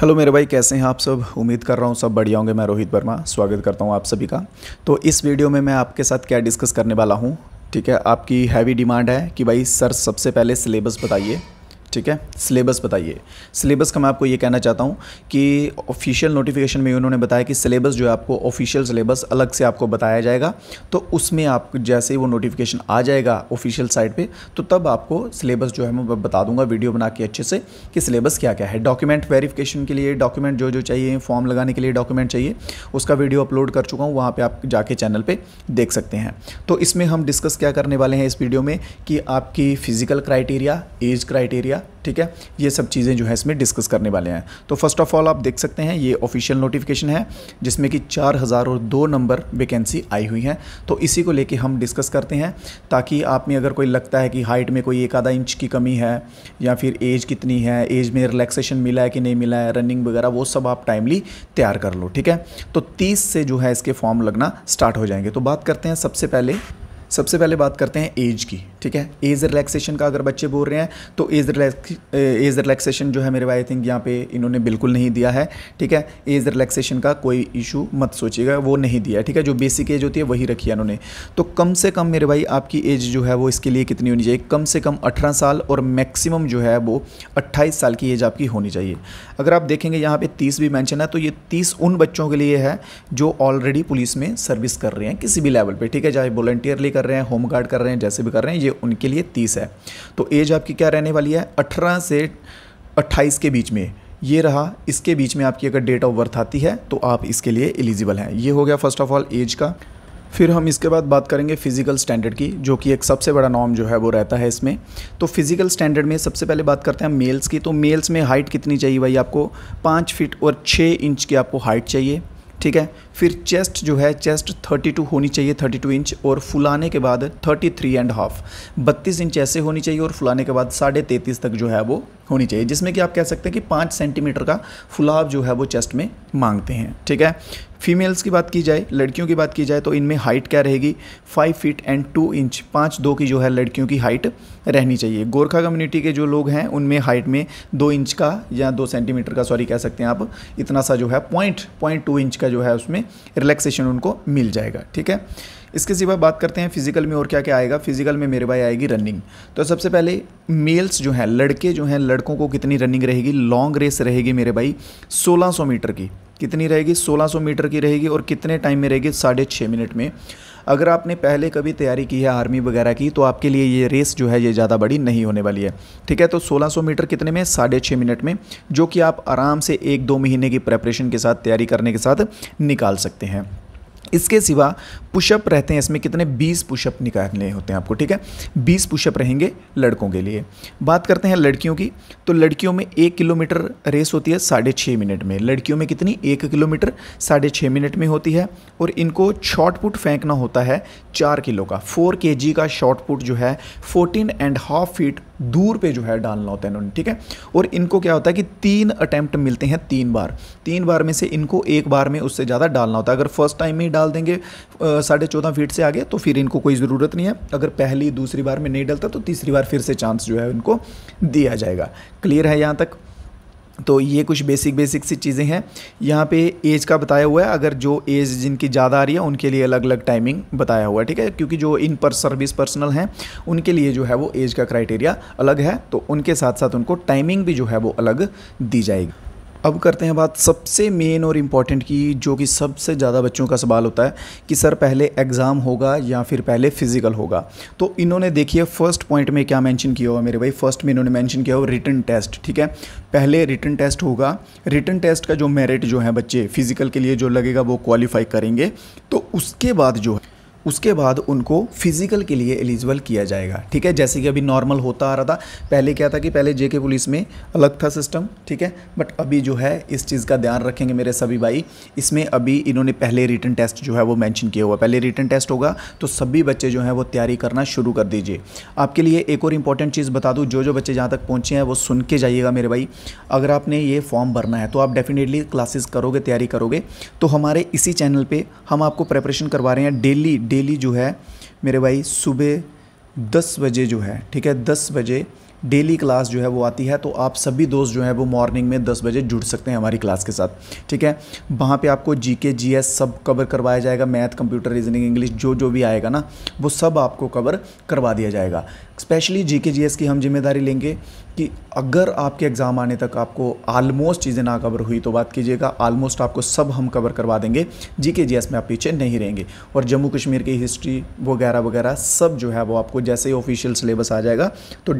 hello मेरे भाई कैसे हैं आप सब उम्मीद कर रहा हूँ सब बढ़िया होंगे मैं रोहित वर्मा स्वागत करता हूँ आप सभी का तो इस वीडियो में मैं आपके साथ क्या डिस्कस करने वाला हूँ ठीक है आपकी हैवी डिमांड है कि भाई सर सबसे पहले सिलेबस बताइए ठीक है सिलेबस बताइए सिलेबस का मैं आपको ये कहना चाहता हूँ कि ऑफिशियल नोटिफिकेशन में उन्होंने बताया कि सिलेबस जो है आपको ऑफिशियल सिलेबस अलग से आपको बताया जाएगा तो उसमें आप जैसे ही वो नोटिफिकेशन आ जाएगा ऑफिशियल साइट पे तो तब आपको सिलेबस जो है मैं बता दूंगा वीडियो बना के अच्छे से कि सिलेबस क्या क्या है डॉक्यूमेंट वेरिफिकेशन के लिए डॉक्यूमेंट जो जो चाहिए फॉर्म लगाने के लिए डॉक्यूमेंट चाहिए उसका वीडियो अपलोड कर चुका हूँ वहाँ पर आप जाके चैनल पर देख सकते हैं तो इसमें हम डिस्कस क्या करने वाले हैं इस वीडियो में कि आपकी फ़िज़िकल क्राइटेरिया एज क्राइटेरिया गया ठीक है ये सब चीज़ें जो है इसमें डिस्कस करने वाले हैं तो फर्स्ट ऑफ ऑल आप देख सकते हैं ये ऑफिशियल नोटिफिकेशन है जिसमें कि चार हज़ार और दो नंबर वैकेंसी आई हुई है तो इसी को लेके हम डिस्कस करते हैं ताकि आप में अगर कोई लगता है कि हाइट में कोई एक आधा इंच की कमी है या फिर एज कितनी है एज में रिलैक्सेशन मिला है कि नहीं मिला है रनिंग वगैरह वो सब आप टाइमली तैयार कर लो ठीक है तो तीस से जो है इसके फॉर्म लगना स्टार्ट हो जाएंगे तो बात करते हैं सबसे पहले सबसे पहले बात करते हैं एज की ठीक है एज रिलैक्सेशन का अगर बच्चे बोल रहे हैं तो एज रिलैक्स एज रिलैक्सेशन जो है मेरे भाई आई थिंक यहाँ पे इन्होंने बिल्कुल नहीं दिया है ठीक है एज रिलैक्सेशन का कोई इशू मत सोचिएगा वो नहीं दिया ठीक है जो बेसिक एज होती है वही रखी है इन्होंने तो कम से कम मेरे भाई आपकी एज जो है वो इसके लिए कितनी होनी चाहिए कम से कम अठारह साल और मैक्सिमम जो है वो अट्ठाईस साल की एज आपकी होनी चाहिए अगर आप देखेंगे यहाँ पर तीस भी मैंशन है तो ये तीस उन बच्चों के लिए है जो ऑलरेडी पुलिस में सर्विस कर रहे हैं किसी भी लेवल पर ठीक है चाहे वॉल्टियरली कर रहे हैं होम गार्ड कर रहे हैं जैसे भी कर रहे हैं ये ये उनके लिए तीस है तो एज आपकी क्या रहने वाली है अठारह से अट्ठाईस के बीच में ये रहा इसके बीच में आपकी अगर डेट ऑफ बर्थ आती है तो आप इसके लिए एलिजिबल हैं ये हो गया फर्स्ट ऑफ ऑल एज का फिर हम इसके बाद बात करेंगे फ़िज़िकल स्टैंडर्ड की जो कि एक सबसे बड़ा नॉम जो है वो रहता है इसमें तो फ़िज़िकल स्टैंडर्ड में सबसे पहले बात करते हैं मेल्स की तो मेल्स में हाइट कितनी चाहिए भाई आपको पाँच फिट और छः इंच की आपको हाइट चाहिए ठीक है फिर चेस्ट जो है चेस्ट 32 होनी चाहिए 32 इंच और फुलाने के बाद 33 एंड हाफ बत्तीस इंच ऐसे होनी चाहिए और फुलाने के बाद साढ़े तैंतीस तक जो है वो होनी चाहिए जिसमें कि आप कह सकते हैं कि पाँच सेंटीमीटर का फुलाव जो है वो चेस्ट में मांगते हैं ठीक है फीमेल्स की बात की जाए लड़कियों की बात की जाए तो इनमें हाइट क्या रहेगी five feet and two inch पाँच दो की जो है लड़कियों की हाइट रहनी चाहिए गोरखा कम्युनिटी के जो लोग हैं उनमें हाइट में दो इंच का या दो सेंटीमीटर का सॉरी कह सकते हैं आप इतना सा जो है पॉइंट पॉइंट टू इंच का जो है उसमें रिलैक्सेशन उनको मिल जाएगा ठीक है इसके सिवा बात करते हैं फिजिकल में और क्या क्या आएगा फिजिकल में मेरे भाई आएगी रनिंग तो सबसे पहले मेल्स जो हैं लड़के जो हैं लड़कों को कितनी रनिंग रहेगी लॉन्ग रेस रहेगी मेरे भाई 1600 मीटर की कितनी रहेगी 1600 मीटर की रहेगी और कितने टाइम में रहेगी साढ़े छः मिनट में अगर आपने पहले कभी तैयारी की है आर्मी वगैरह की तो आपके लिए ये रेस जो है ये ज़्यादा बड़ी नहीं होने वाली है ठीक है तो 1600 मीटर कितने में साढ़े छः मिनट में जो कि आप आराम से एक दो महीने की प्रेपरेशन के साथ तैयारी करने के साथ निकाल सकते हैं इसके सिवा पुशअप रहते हैं इसमें कितने 20 पुशअप निकालने होते हैं आपको ठीक है 20 पुशअप रहेंगे लड़कों के लिए बात करते हैं लड़कियों की तो लड़कियों में एक किलोमीटर रेस होती है साढ़े छः मिनट में लड़कियों में कितनी एक किलोमीटर साढ़े छः मिनट में होती है और इनको शॉर्ट पुट फेंकना होता है चार किलो का फोर के का शॉर्ट पुट जो है फोर्टीन एंड हाफ फीट दूर पे जो है डालना होता है इन्होंने ठीक है और इनको क्या होता है कि तीन अटैम्प्ट मिलते हैं तीन बार तीन बार में से इनको एक बार में उससे ज़्यादा डालना होता है अगर फर्स्ट टाइम में ही डाल देंगे साढ़े चौदह फीट से आगे तो फिर इनको कोई ज़रूरत नहीं है अगर पहली दूसरी बार में नहीं डलता तो तीसरी बार फिर से चांस जो है इनको दिया जाएगा क्लियर है यहाँ तक तो ये कुछ बेसिक बेसिक सी चीज़ें हैं यहाँ पे एज का बताया हुआ है अगर जो एज जिनकी ज़्यादा आ रही है उनके लिए अलग अलग टाइमिंग बताया हुआ है ठीक है क्योंकि जो इन पर सर्विस पर्सनल हैं उनके लिए जो है वो एज का क्राइटेरिया अलग है तो उनके साथ साथ उनको टाइमिंग भी जो है वो अलग दी जाएगी अब करते हैं बात सबसे मेन और इम्पॉर्टेंट की जो कि सबसे ज़्यादा बच्चों का सवाल होता है कि सर पहले एग्ज़ाम होगा या फिर पहले फिज़िकल होगा तो इन्होंने देखिए फर्स्ट पॉइंट में क्या मेंशन किया हुआ मेरे भाई फर्स्ट में इन्होंने मेंशन किया हुआ रिटर्न टेस्ट ठीक है पहले रिटर्न टेस्ट होगा रिटर्न टेस्ट का जो मेरिट जो है बच्चे फिज़िकल के लिए जो लगेगा वो क्वालिफाई करेंगे तो उसके बाद जो है उसके बाद उनको फिज़िकल के लिए एलिजिबल किया जाएगा ठीक है जैसे कि अभी नॉर्मल होता आ रहा था पहले क्या था कि पहले जेके पुलिस में अलग था सिस्टम ठीक है बट अभी जो है इस चीज़ का ध्यान रखेंगे मेरे सभी भाई इसमें अभी इन्होंने पहले रिटर्न टेस्ट जो है वो मैंशन किया हुआ पहले रिटर्न टेस्ट होगा तो सभी बच्चे जो हैं वो तैयारी करना शुरू कर दीजिए आपके लिए एक और इंपॉर्टेंट चीज़ बता दूँ जो जो बच्चे जहाँ तक पहुँचे हैं वो सुन के जाइएगा मेरे भाई अगर आपने ये फॉर्म भरना है तो आप डेफिनेटली क्लासेस करोगे तैयारी करोगे तो हमारे इसी चैनल पर हम आपको प्रेपरेशन करवा रहे हैं डेली डेली जो है मेरे भाई सुबह दस बजे जो है ठीक है दस बजे डेली क्लास जो है वो आती है तो आप सभी दोस्त जो है वो मॉर्निंग में 10 बजे जुड़ सकते हैं हमारी क्लास के साथ ठीक है वहाँ पे आपको जी के जी एस सब कवर करवाया जाएगा मैथ कंप्यूटर रीजनिंग इंग्लिश जो जो भी आएगा ना वो सब आपको कवर करवा दिया जाएगा स्पेशली जी के जी एस की हम जिम्मेदारी लेंगे कि अगर आपके एग्ज़ाम आने तक आपको आलमोस्ट चीज़ें ना कवर हुई तो बात कीजिएगा आलमोस्ट आपको सब हम कवर करवा देंगे जी के जी एस में आप पीछे नहीं रहेंगे और जम्मू कश्मीर की हिस्ट्री वगैरह वगैरह सब जो है वो आपको जैसे ही ऑफिशियल सिलेबस आ जाएगा तो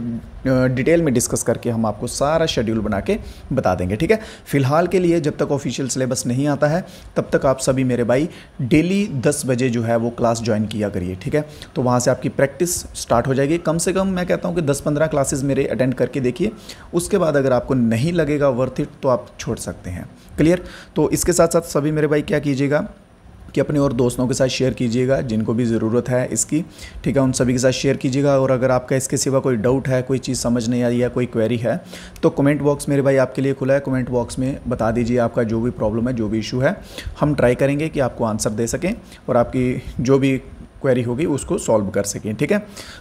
डिटेल में डिस्कस करके हम आपको सारा शेड्यूल बना के बता देंगे ठीक है फ़िलहाल के लिए जब तक ऑफिशियल सिलेबस नहीं आता है तब तक आप सभी मेरे भाई डेली दस बजे जो है वो क्लास ज्वाइन किया करिए ठीक है तो वहाँ से आपकी प्रैक्टिस स्टार्ट हो जाएगी कम से से कम मैं कहता हूँ कि दस पंद्रह क्लासेस मेरे अटेंड करके देखिए उसके बाद अगर आपको नहीं लगेगा वर्थ इट तो आप छोड़ सकते हैं क्लियर तो इसके साथ साथ सभी मेरे भाई क्या कीजिएगा कि अपने और दोस्तों के साथ शेयर कीजिएगा जिनको भी ज़रूरत है इसकी ठीक है उन सभी के साथ शेयर कीजिएगा और अगर आपका इसके सिवा कोई डाउट है कोई चीज़ समझ नहीं आई है कोई क्वेरी है तो कमेंट बॉक्स मेरे भाई आपके लिए खुला है कमेंट बॉक्स में बता दीजिए आपका जो भी प्रॉब्लम है जो भी इशू है हम ट्राई करेंगे कि आपको आंसर दे सकें और आपकी जो भी क्वेरी होगी उसको सॉल्व कर सकें ठीक है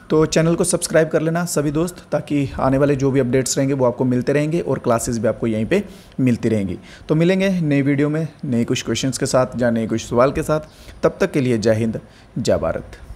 तो चैनल को सब्सक्राइब कर लेना सभी दोस्त ताकि आने वाले जो भी अपडेट्स रहेंगे वो आपको मिलते रहेंगे और क्लासेस भी आपको यहीं पे मिलती रहेंगी तो मिलेंगे नई वीडियो में नए कुछ क्वेश्चंस के साथ या नए कुछ सवाल के साथ तब तक के लिए जय हिंद जय भारत